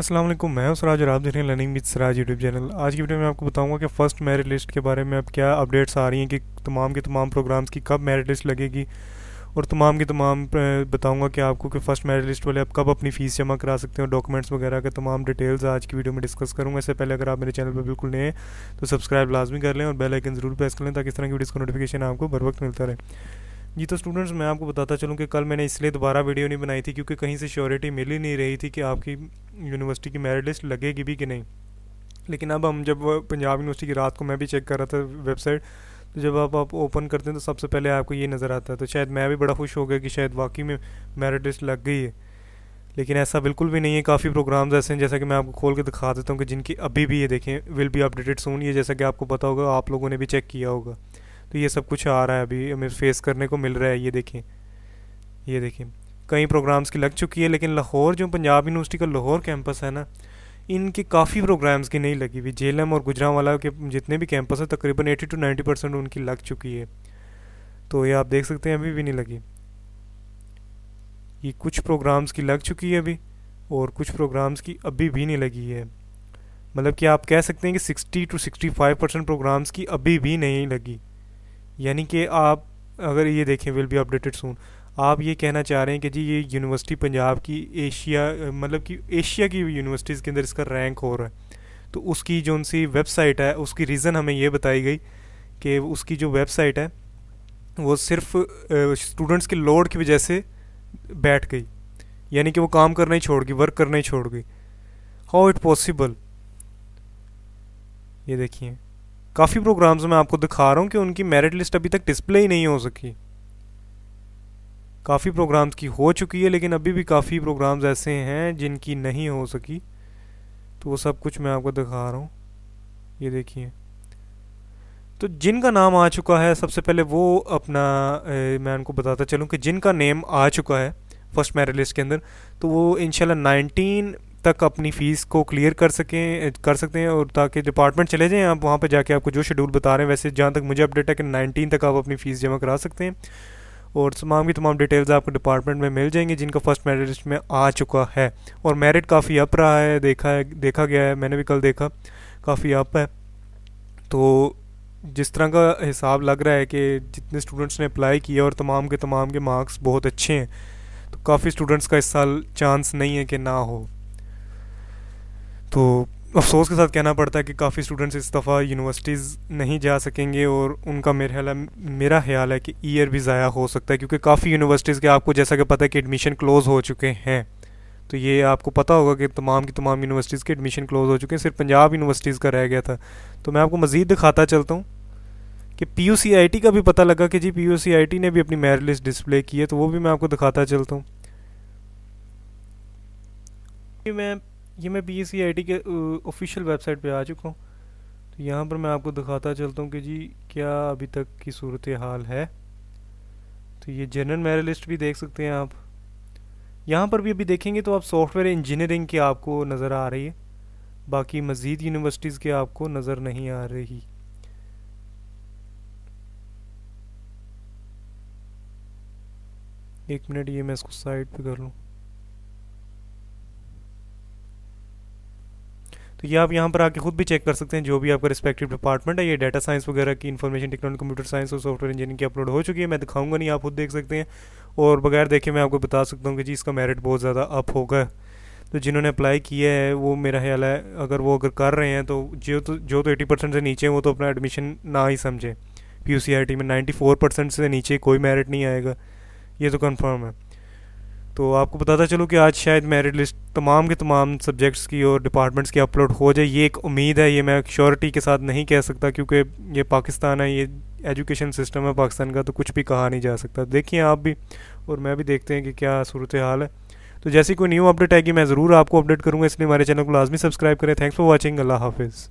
असलम मैं हूं सराज और आप देख रहे हैं learning with Saraj YouTube channel आज की वीडियो में आपको बताऊंगा कि फ़र्स्ट मेरिट लिस्ट के बारे में अब क्या अपडेट्स आ रही हैं कि तमाम के तमाम प्रोग्राम्स की कब मेरिट लिस्ट लगेगी और तमाम के तमाम बताऊंगा कि आपको कि फ़र्स्ट मेरिट लिस्ट वाले आप कब अपनी फ़ीस जमा करा सकते हो डॉक्यूमेंट्स वगैरह के तमाम डिटेल्स आज की वीडियो में डिस्कस करूँगा इससे पहले अगर आप मेरे चैनल पर बिल्कुल नए तो सब्सक्राइब लाजमी कर लें और बेलाइकन ज़रूर प्रेस कर लें ताकि इस तरह की वीडियोज़ का नोटिफिकेशन आपको बर वक्त मिलता रहे जी तो स्टूडेंट्स मैं आपको बताता चलूँ कि कल मैंने इसलिए दोबारा वीडियो नहीं बनाई थी क्योंकि कहीं से श्योरिटी मिल ही नहीं रही थी कि आपकी यूनिवर्सिटी की मेरिट लिस्ट लगेगी भी कि नहीं लेकिन अब हम जब पंजाब यूनिवर्सिटी की रात को मैं भी चेक कर रहा था वेबसाइट तो जब आप आप ओपन करते हैं तो सबसे पहले आपको ये नज़र आता है तो शायद मैं भी बड़ा खुश हो गया कि शायद वाकई में मेरिट लिस्ट लग गई है लेकिन ऐसा बिल्कुल भी नहीं है काफ़ी प्रोग्राम्स ऐसे हैं जैसा कि मैं आपको खोल के दिखा देता हूँ कि जिनकी अभी भी ये देखें विल बी अपडेटेड सोन ये जैसा कि आपको पता होगा आप लोगों ने भी चेक किया होगा तो ये सब कुछ आ रहा है अभी हमें फेस करने को मिल रहा है ये देखें ये देखें कई प्रोग्राम्स की लग चुकी है लेकिन लाहौर जो पंजाब यूनिवर्सिटी का लाहौर कैंपस है ना इनके काफ़ी प्रोग्राम्स की नहीं लगी हुई जेलम और गुजरावाला के जितने भी कैंपस हैं तकरीबन 80 टू 90 परसेंट उनकी लग चुकी है तो ये आप देख सकते हैं अभी भी नहीं लगी ये कुछ प्रोग्राम्स की लग चुकी है अभी और कुछ प्रोग्राम्स की अभी भी नहीं लगी है मतलब कि आप कह सकते हैं कि sixty two five percent programmes की अभी भी नहीं लगी यानी कि आप अगर ये देखें विल बी अपडेटेड सून आप ये कहना चाह रहे हैं कि जी ये यूनिवर्सिटी पंजाब की एशिया मतलब कि एशिया की यूनिवर्सिटीज़ के अंदर इसका रैंक हो रहा है तो उसकी जो उनसी वेबसाइट है उसकी रीज़न हमें ये बताई गई कि उसकी जो वेबसाइट है वो सिर्फ स्टूडेंट्स के लोड की वजह से बैठ गई यानी कि वो काम करना ही छोड़ गई वर्क करना ही छोड़ गई हाउ इट पॉसिबल ये देखिए काफ़ी प्रोग्राम्स मैं आपको दिखा रहा हूँ कि उनकी मेरिट लिस्ट अभी तक डिस्प्ले ही नहीं हो सकी काफ़ी प्रोग्राम्स की हो चुकी है लेकिन अभी भी काफ़ी प्रोग्राम्स ऐसे हैं जिनकी नहीं हो सकी तो वो सब कुछ मैं आपको दिखा रहा हूँ ये देखिए तो जिनका नाम आ चुका है सबसे पहले वो अपना ए, मैं उनको बताता चलूँ कि जिनका नेम आ चुका है फर्स्ट मेरिट लिस्ट के अंदर तो वो इनशाला नाइनटीन तक अपनी फ़ीस को क्लियर कर सकें कर सकते हैं और ताकि डिपार्टमेंट चले जाएँ आप वहाँ पर जाके आपको जो शेड्यूल बता रहे हैं वैसे जहाँ तक मुझे अपडेट है कि नाइनटीन तक आप अपनी फ़ीस जमा करा सकते हैं और तमाम की तमाम डिटेल्स आपको डिपार्टमेंट में मिल जाएंगे जिनका फर्स्ट मेरिट लिस्ट में आ चुका है और मेरिट काफ़ी अप रहा है देखा है देखा गया है मैंने भी कल देखा काफ़ी अप है तो जिस तरह का हिसाब लग रहा है कि जितने स्टूडेंट्स ने अप्लाई किया और तमाम के तमाम के मार्क्स बहुत अच्छे हैं तो काफ़ी स्टूडेंट्स का इस साल चांस नहीं है कि ना हो तो अफसोस के साथ कहना पड़ता है कि काफ़ी स्टूडेंट्स इस दफ़ा यूनिवर्सिटीज़ नहीं जा सकेंगे और उनका मेरे ख्याल मेरा ख्याल है कि ईयर भी ज़ाया हो सकता है क्योंकि काफ़ी यूनिवर्सिटीज़ के आपको जैसा कि पता है कि एडमिशन क्लोज़ हो चुके हैं तो ये आपको पता होगा कि तमाम की तमाम यूनिवर्सिटीज़ के एडमिशन क्लोज़ हो चुके हैं सिर्फ पंजाब यूनिवर्सिटीज़ का रह गया था तो मैं आपको मज़ीद दिखाता चलता हूँ कि P U C I T का भी पता लगा कि G P U C I T ने भी अपनी मेरिट लिस्ट डिस्प्ले की है तो वो भी मैं आपको दिखाता चलता हूँ मैं ये मैं एस सी आई टी के ऑफिशियल वेबसाइट पे आ चुका हूँ तो यहाँ पर मैं आपको दिखाता चलता हूँ कि जी क्या अभी तक की सूरत हाल है तो ये जनरल मेरिट लिस्ट भी देख सकते हैं आप यहाँ पर भी अभी देखेंगे तो आप सॉफ्टवेयर इंजीनियरिंग की आपको नज़र आ रही है बाकी मज़ीद यूनिवर्सिटीज़ की आपको नज़र नहीं आ रही एक मिनट ये मैं इसको साइड पे कर लूँ तो ये आप यहाँ पर आके खुद भी चेक कर सकते हैं जो भी आपका रिस्पेक्टिव डिपार्टमेंट है ये डाटा साइंस वगैरह की इन्फॉर्मेशन टेक्नोलॉजी कंप्यूटर साइंस और सॉफ्टवेयर इंजीनियरिंग की अपलोड हो चुकी है मैं दिखाऊंगा नहीं आप खुद देख सकते हैं और बगैर देखे मैं आपको बता सकता हूँ कि जी इसका मेरिट बहुत ज़्यादा अप होगा तो जिन्होंने अप्लाई किया है वो मेरा ख्याल है अगर वो अगर कर रहे हैं तो जो तो जो तो एटी परसेंट से नीचे हैं वो तो अपना एडमिशन ना ही समझे पी में नाइन्टी फोर परसेंट से नीचे कोई मेरिट नहीं आएगा ये तो कन्फर्म है तो आपको बताता चलूँ कि आज शायद मेरिट लिस्ट तमाम के तमाम सब्जेक्ट्स की और डिपार्टमेंट्स की अपलोड हो जाए ये एक उम्मीद है ये मैं श्योरिटी के साथ नहीं कह सकता क्योंकि ये पाकिस्तान है ये एजुकेशन सिस्टम है पाकिस्तान का तो कुछ भी कहा नहीं जा सकता देखिए आप भी और मैं भी देखते हैं कि क्या सूरत हाल है तो जैसी कोई न्यू अपडेट आएगी मैं ज़रूर आपको अपडेट करूँगा इसलिए हमारे चैनल को लाजमी सब्सक्राइब करें थैंक्स फॉर वॉचिंग अल्लाह हाफिज़